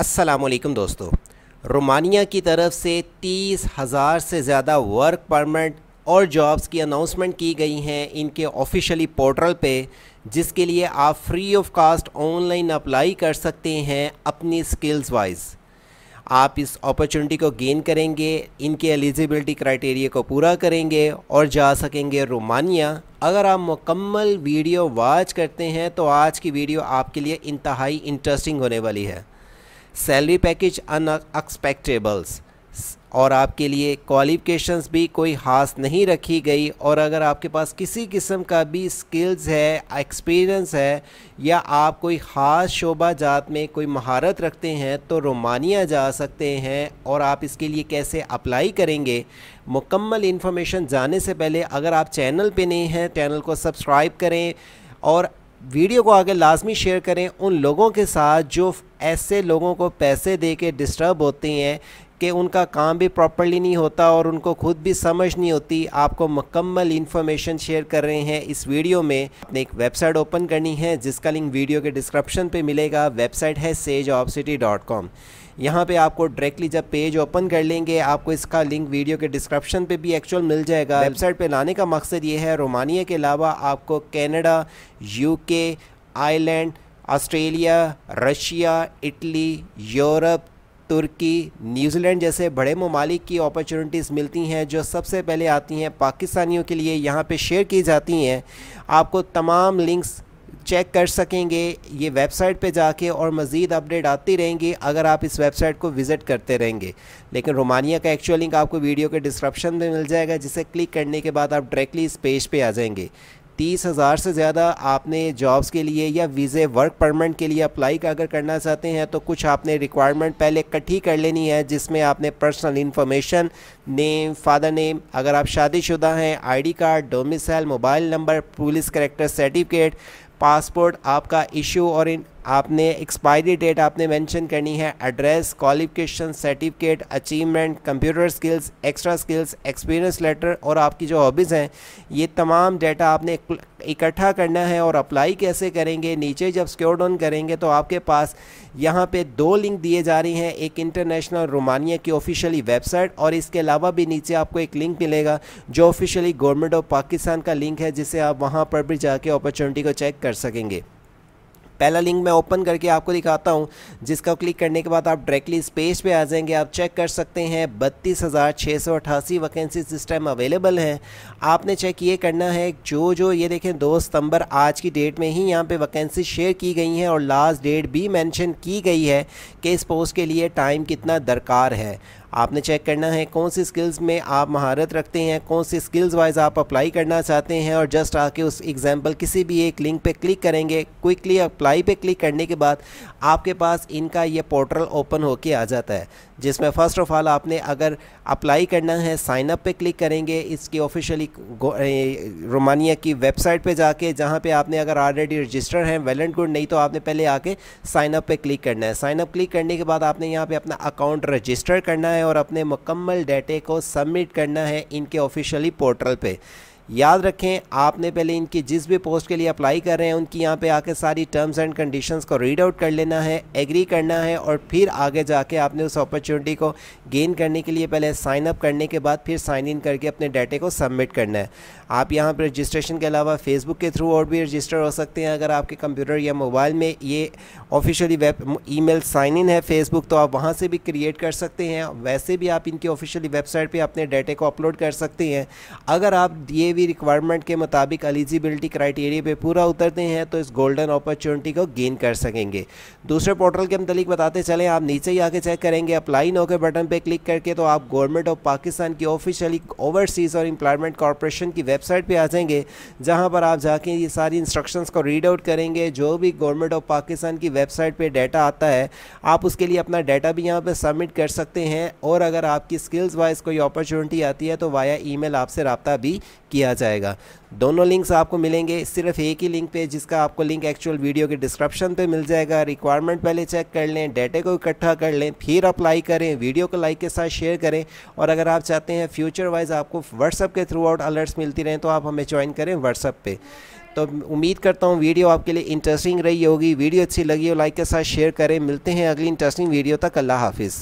असलकम दोस्तों रोमानिया की तरफ से तीस हज़ार से ज़्यादा वर्क परमिट और जॉब्स की अनाउंसमेंट की गई हैं इनके ऑफिशियली पोर्टल पे जिसके लिए आप free of cost online apply कर सकते हैं अपनी स्किल्स वाइज आप इस अपॉर्चुनिटी को गेन करेंगे इनके एलिजिबिलिटी क्राइटेरिया को पूरा करेंगे और जा सकेंगे रोमानिया अगर आप मुकम्मल वीडियो वाच करते हैं तो आज की वीडियो आपके लिए इंतहाई इंटरेस्टिंग होने वाली है सैलरी पैकेज अनएक्सपेक्टेबल्स और आपके लिए क्वालिफ़िकेशंस भी कोई खास नहीं रखी गई और अगर आपके पास किसी किस्म का भी स्किल्स है एक्सपीरियंस है या आप कोई ख़ास शोबा जात में कोई महारत रखते हैं तो रोमानिया जा सकते हैं और आप इसके लिए कैसे अप्लाई करेंगे मुकम्मल इन्फॉर्मेशन जाने से पहले अगर आप चैनल पे नहीं हैं चैनल को सब्सक्राइब करें और वीडियो को आगे लाजमी शेयर करें उन लोगों के साथ जो ऐसे लोगों को पैसे दे के डिस्टर्ब होते हैं कि उनका काम भी प्रॉपरली नहीं होता और उनको खुद भी समझ नहीं होती आपको मकम्मल इन्फॉर्मेशन शेयर कर रहे हैं इस वीडियो में आपने एक वेबसाइट ओपन करनी है जिसका लिंक वीडियो के डिस्क्रिप्शन पे मिलेगा वेबसाइट है sage of city dot com यहाँ पर आपको डायरेक्टली जब पेज ओपन कर लेंगे आपको इसका लिंक वीडियो के डिस्क्रिप्शन पे भी एक्चुअल मिल जाएगा वेबसाइट पे लाने का मकसद ये है रोमानिया के अलावा आपको Canada UK Ireland Australia Russia Italy Europe तुर्की न्यूजीलैंड जैसे बड़े ममालिक की अपॉर्चुनिटीज़ मिलती हैं जो सबसे पहले आती हैं पाकिस्तानियों के लिए यहाँ पे शेयर की जाती हैं आपको तमाम लिंक्स चेक कर सकेंगे ये वेबसाइट पे जाके और मज़ीद अपडेट आती रहेंगी अगर आप इस वेबसाइट को विज़िट करते रहेंगे लेकिन रोमानिया का एक्चुअल लिंक आपको वीडियो के डिस्क्रिप्शन में मिल जाएगा जिसे क्लिक करने के बाद आप डायरेक्टली इस पेज पे आ जाएंगे तीस हज़ार से ज़्यादा आपने जॉब्स के लिए या वीज़े वर्क परमिट के लिए अप्लाई अगर करना चाहते हैं तो कुछ आपने रिक्वायरमेंट पहले इकट्ठी कर लेनी है जिसमें आपने personal information name father name अगर आप शादीशुदा हैं ID card domicile mobile number police character certificate passport आपका इशू और इन आपने एक्सपायरी डेट आपने मेंशन करनी है address qualification certificate achievement computer skills extra skills experience letter और आपकी जो हॉबीज़ हैं ये तमाम डेटा आपने इकट्ठा करना है और अप्लाई कैसे करेंगे नीचे जब स्क्योर डाउन करेंगे तो आपके पास यहाँ पे दो लिंक दिए जा रही हैं एक इंटरनेशनल रोमानिया की ऑफिशियली वेबसाइट और इसके अलावा भी नीचे आपको एक लिंक मिलेगा जो ऑफिशियली गवर्नमेंट ऑफ पाकिस्तान का लिंक है जिसे आप वहाँ पर भी जाके अपॉर्चुनिटी को चेक कर सकेंगे पहला लिंक मैं ओपन करके आपको दिखाता हूँ जिसका क्लिक करने के बाद आप डायरेक्टली इस पेज पे आ जाएंगे आप चेक कर सकते हैं बत्तीस हज़ार छः सौ अट्ठासी वैकेंसी इस टाइम अवेलेबल हैं आपने चेक ये करना है जो जो ये देखें दो सितंबर आज की डेट में ही यहाँ पे वैकेंसी शेयर की गई हैं और लास्ट डेट भी मैंशन की गई है कि इस पोस्ट के लिए टाइम कितना दरकार है आपने चेक करना है कौन सी स्किल्स में आप महारत रखते हैं कौन सी स्किल्स वाइज आप अप्लाई करना चाहते हैं और जस्ट आके उस एग्जाम्पल किसी भी एक लिंक पे क्लिक करेंगे क्विकली अप्लाई अप्लाई पे क्लिक करने के बाद आपके पास इनका ये पोर्टल ओपन होके आ जाता है जिसमें फ़र्स्ट ऑफ़ ऑल आपने अगर अप्लाई करना है साइनअप पे क्लिक करेंगे इसकी ऑफिशियली रोमानिया की वेबसाइट पे जाके जहाँ पे आपने अगर ऑलरेडी रजिस्टर हैं वेल गुड नहीं तो आपने पहले आके साइनअप पे क्लिक करना है साइनअप क्लिक करने के बाद आपने यहाँ पे अपना अकाउंट रजिस्टर करना है और अपने मुकम्मल डेटे को सबमिट करना है इनके ऑफिशियली पोर्टल पर याद रखें आपने पहले इनकी जिस भी पोस्ट के लिए अप्लाई कर रहे हैं उनकी यहाँ पे आके सारी टर्म्स एंड कंडीशंस को रीड आउट कर लेना है एग्री करना है और फिर आगे जाके आपने उस अपॉर्चुनिटी को गेन करने के लिए पहले साइन अप करने के बाद फिर साइन इन करके अपने डाटे को सबमिट करना है आप यहाँ पर रजिस्ट्रेशन के अलावा फेसबुक के थ्रू और भी रजिस्टर हो सकते हैं अगर आपके कंप्यूटर या मोबाइल में ये officially web e sign in है फेसबुक तो आप वहाँ से भी क्रिएट कर सकते हैं वैसे भी आप इनकी ऑफिशियली वेबसाइट पर अपने डाटे को अपलोड कर सकते हैं अगर आप ये भी रिक्वायरमेंट के मुताबिक एलिजिबिलिटी क्राइटेरिया पे पूरा उतरते हैं तो इस गोल्डन अपॉर्चुनिटी को गेन कर सकेंगे दूसरे पोर्टल के मतलब बताते चले आप नीचे ही आके चेक करेंगे अप्लाई नो के बटन पर क्लिक करके तो आप गवर्नमेंट ऑफ पाकिस्तान की ऑफिशियली ओवरसीज़ और इंप्लायमेंट कॉरपोरेशन की वेबसाइट पर आ जाएंगे जहाँ पर आप जाके ये सारी इंस्ट्रक्शन को रीड आउट करेंगे जो भी गवर्नमेंट ऑफ पाकिस्तान की वेबसाइट पर डाटा आता है आप उसके लिए अपना डाटा भी यहाँ पर सबमिट कर सकते हैं और अगर आपकी स्किल्स वाइज कोई अपॉर्चुनिटी आती है तो वाया ईमेल आपसे रबता भी किया किया जाएगा दोनों लिंक्स आपको मिलेंगे सिर्फ एक ही लिंक पे जिसका आपको लिंक एक्चुअल वीडियो के डिस्क्रिप्शन पे मिल जाएगा रिक्वायरमेंट पहले चेक कर लें डेटे को इकट्ठा कर लें फिर अप्लाई करें वीडियो को लाइक के साथ शेयर करें और अगर आप चाहते हैं फ्यूचर वाइज आपको व्हाट्सअप के थ्रू आउट अलर्ट्स मिलती रहें तो आप हमें ज्वाइन करें व्हाट्सअप पर तो उम्मीद करता हूँ वीडियो आपके लिए इंटरेस्टिंग रही होगी वीडियो अच्छी लगी हो लाइक के साथ शेयर करें मिलते हैं अगली इंटरेस्टिंग वीडियो तक अल्लाह हाफिज़